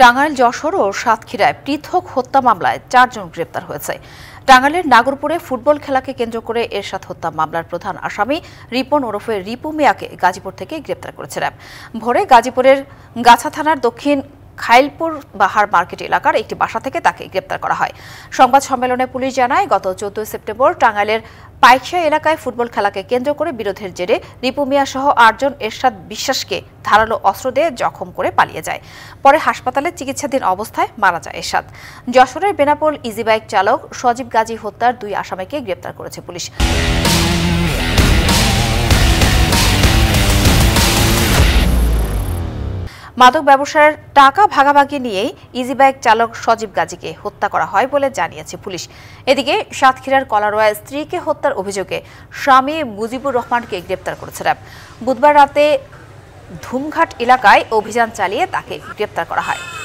টাঙ্গাইল যশোর ও সাতক্ষীরায় পৃথক হত্যা মামলায় চারজন গ্রেপ্তার হয়েছে টাঙ্গাইলের নাগরপুরে ফুটবল খেলাকে কেন্দ্র করে এরশাদ হত্যা মামলার প্রধান আসামি রিপন ওরফে রিপু মিয়াকে গাজীপুর থেকে গ্রেপ্তার করেছে র্যাব ভোরে গাজীপুরের গাছা থানার দক্ষিণ খাইলপুর বাহার মার্কেট এলাকার একটি বাসা থেকে তাকে গ্রেপ্তার করা হয় সংবাদ সম্মেলনে পুলিশ জানায় গত চোদ্দই সেপ্টেম্বর টাঙ্গাইলের পাইকশা এলাকায় ফুটবল খেলাকে কেন্দ্র করে বিরোধের জেরে রিপু মিয়া সহ আটজন এরশাদ বিশ্বাসকে ধারালো অস্ত্র দিয়ে জখম করে পালিয়ে যায় পরে হাসপাতালে চিকিৎসাধীন অবস্থায় মারা যায় এরশাদ যশোরের বেনাপোল ইজিবাইক চালক সজীব গাজী হত্যার দুই আসামিকে গ্রেপ্তার করেছে পুলিশ মাদক ব্যবসার টাকা ভাগাভাগি নিয়েই ইজিব্যাগ চালক সজীব গাজীকে হত্যা করা হয় বলে জানিয়েছে পুলিশ এদিকে সাতক্ষীরার কলারোয়া স্ত্রীকে হত্যার অভিযোগে স্বামী মুজিবুর রহমানকে গ্রেপ্তার করেছে র্যাব বুধবার রাতে ধুমঘাট এলাকায় অভিযান চালিয়ে তাকে গ্রেপ্তার করা হয়